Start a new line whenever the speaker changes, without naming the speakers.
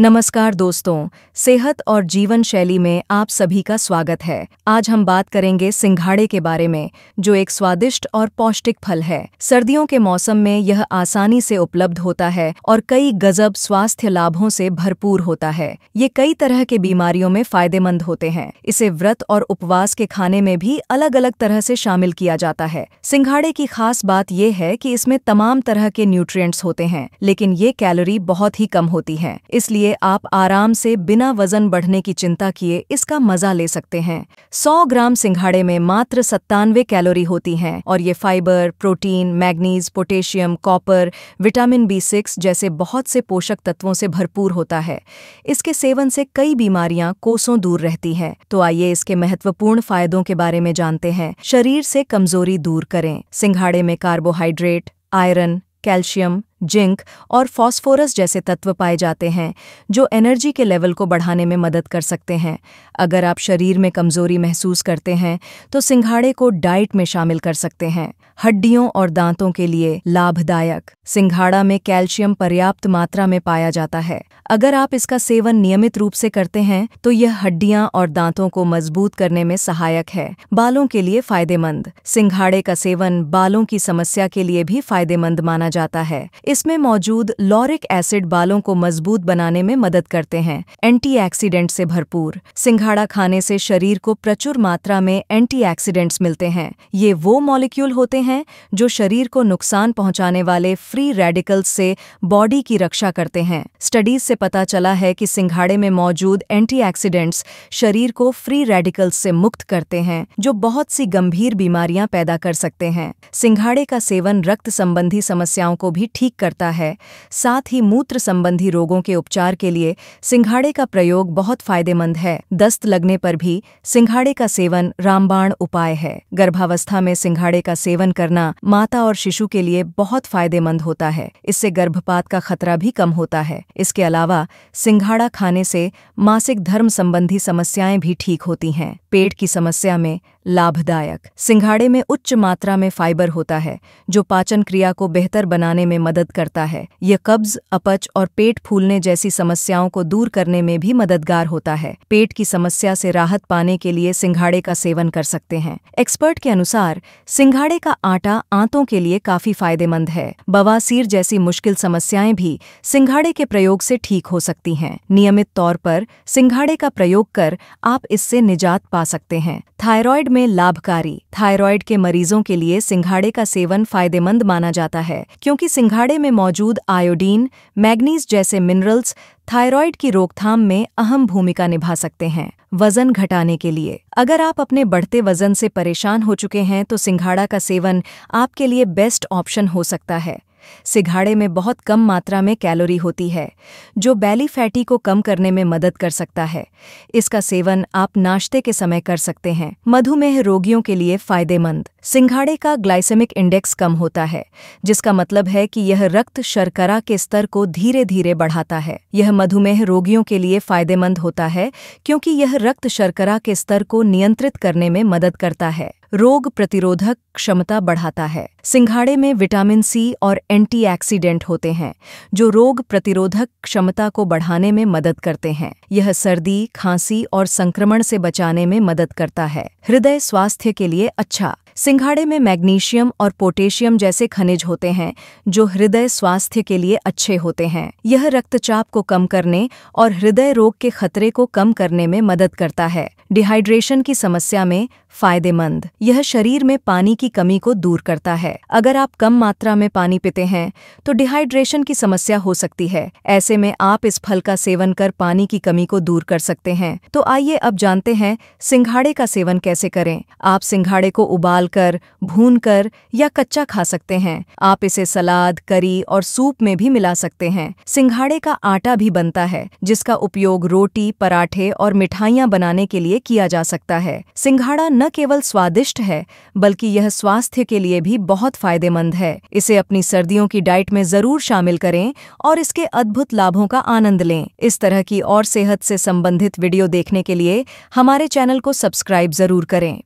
नमस्कार दोस्तों सेहत और जीवन शैली में आप सभी का स्वागत है आज हम बात करेंगे सिंघाड़े के बारे में जो एक स्वादिष्ट और पौष्टिक फल है सर्दियों के मौसम में यह आसानी से उपलब्ध होता है और कई गजब स्वास्थ्य लाभों से भरपूर होता है ये कई तरह के बीमारियों में फायदेमंद होते हैं इसे व्रत और उपवास के खाने में भी अलग अलग तरह से शामिल किया जाता है सिंघाड़े की खास बात यह है की इसमें तमाम तरह के न्यूट्रिय होते हैं लेकिन ये कैलोरी बहुत ही कम होती है इसलिए लिए आप आराम से बिना वजन बढ़ने की चिंता किए इसका मजा ले सकते हैं 100 ग्राम सिंघाड़े में मात्र सत्तानवे कैलोरी होती हैं और ये fibre protein manganese potassium copper vitamin B six जैसे बहुत से पोषक तत्वों से भरपूर होता है इसके सेवन से कई बीमारियां कोसों दूर रहती हैं तो आइए इसके महत्वपूर्ण फायदों के बारे में जानते हैं शरीर से कमजोरी दूर करें सिंघाड़े में कार्बोहाइड्रेट आयरन कैल्शियम जिंक और फॉस्फोरस जैसे तत्व पाए जाते हैं जो एनर्जी के लेवल को बढ़ाने में मदद कर सकते हैं अगर आप शरीर में कमजोरी महसूस करते हैं तो सिंघाड़े को डाइट में शामिल कर सकते हैं हड्डियों और दांतों के लिए लाभदायक सिंघाड़ा में कैल्शियम पर्याप्त मात्रा में पाया जाता है अगर आप इसका सेवन नियमित रूप से करते हैं तो यह हड्डियां और दांतों को मजबूत करने में सहायक है बालों के लिए फायदेमंद सिंघाड़े का सेवन बालों की समस्या के लिए भी फायदेमंद माना जाता है इसमें मौजूद लॉरिक एसिड बालों को मजबूत बनाने में मदद करते हैं एंटीएक्सीडेंट से भरपूर सिंघाड़ा खाने से शरीर को प्रचुर मात्रा में एंटीएक्सीडेंट्स मिलते हैं ये वो मॉलिक्यूल होते हैं जो शरीर को नुकसान पहुंचाने वाले फ्री रेडिकल्स से बॉडी की रक्षा करते हैं स्टडीज से पता चला है कि सिंघाड़े में मौजूद एंटी शरीर को फ्री रेडिकल्स से मुक्त करते हैं जो बहुत सी गंभीर बीमारियां पैदा कर सकते हैं सिंघाड़े का सेवन रक्त संबंधी समस्याओं को भी ठीक करता है साथ ही मूत्र संबंधी रोगों के उपचार के लिए सिंघाड़े का प्रयोग बहुत फायदेमंद है दस्त लगने पर भी सिंघाड़े का सेवन रामबाण उपाय है गर्भावस्था में सिंघाड़े का सेवन करना माता और शिशु के लिए बहुत फायदेमंद होता है इससे गर्भपात का खतरा भी कम होता है इसके अलावा सिंघाड़ा खाने से मासिक धर्म संबंधी समस्याएं भी ठीक होती हैं पेट की समस्या में लाभदायक सिंघाड़े में उच्च मात्रा में फाइबर होता है जो पाचन क्रिया को बेहतर बनाने में मदद करता है यह कब्ज अपच और पेट फूलने जैसी समस्याओं को दूर करने में भी मददगार होता है पेट की समस्या से राहत पाने के लिए सिंघाड़े का सेवन कर सकते हैं एक्सपर्ट के अनुसार सिंघाड़े का आटा आंतों के लिए काफी फायदेमंद है बवासीर जैसी मुश्किल समस्याएं भी सिंघाड़े के प्रयोग से ठीक हो सकती हैं नियमित तौर पर सिंघाड़े का प्रयोग कर आप इससे निजात पा सकते हैं थायरॉयड में लाभकारी थायराइड के मरीजों के लिए सिंघाड़े का सेवन फायदेमंद माना जाता है क्योंकि सिंघाड़े में मौजूद आयोडीन मैग्नीज जैसे मिनरल्स थायराइड की रोकथाम में अहम भूमिका निभा सकते हैं वजन घटाने के लिए अगर आप अपने बढ़ते वजन से परेशान हो चुके हैं तो सिंघाड़ा का सेवन आपके लिए बेस्ट ऑप्शन हो सकता है सिघाड़े में बहुत कम मात्रा में कैलोरी होती है जो बैली फैटी को कम करने में मदद कर सकता है इसका सेवन आप नाश्ते के समय कर सकते हैं मधुमेह रोगियों के लिए फायदेमंद सिंघाड़े का ग्लाइसेमिक इंडेक्स कम होता है जिसका मतलब है कि यह रक्त शर्करा के स्तर को धीरे धीरे बढ़ाता है यह मधुमेह रोगियों के लिए फायदेमंद होता है क्योंकि यह रक्त शर्करा के स्तर को नियंत्रित करने में मदद करता है रोग प्रतिरोधक क्षमता बढ़ाता है सिंघाड़े में विटामिन सी और एंटीऑक्सीडेंट होते हैं जो रोग प्रतिरोधक क्षमता को बढ़ाने में मदद करते हैं यह सर्दी खांसी और संक्रमण से बचाने में मदद करता है हृदय स्वास्थ्य के लिए अच्छा सिंघाड़े में मैग्नीशियम और पोटेशियम जैसे खनिज होते हैं जो हृदय स्वास्थ्य के लिए अच्छे होते हैं यह रक्तचाप को कम करने और हृदय रोग के खतरे को कम करने में मदद करता है डिहाइड्रेशन की समस्या में फायदेमंद यह शरीर में पानी की कमी को दूर करता है अगर आप कम मात्रा में पानी पीते हैं तो डिहाइड्रेशन की समस्या हो सकती है ऐसे में आप इस फल का सेवन कर पानी की कमी को दूर कर सकते हैं तो आइए अब जानते हैं सिंघाड़े का सेवन कैसे करें आप सिंघाड़े को उबाल डालकर भूनकर या कच्चा खा सकते हैं आप इसे सलाद करी और सूप में भी मिला सकते हैं सिंघाड़े का आटा भी बनता है जिसका उपयोग रोटी पराठे और मिठाइयाँ बनाने के लिए किया जा सकता है सिंघाड़ा न केवल स्वादिष्ट है बल्कि यह स्वास्थ्य के लिए भी बहुत फायदेमंद है इसे अपनी सर्दियों की डाइट में जरूर शामिल करें और इसके अद्भुत लाभों का आनंद लें इस तरह की और सेहत से संबंधित वीडियो देखने के लिए हमारे चैनल को सब्सक्राइब जरूर करें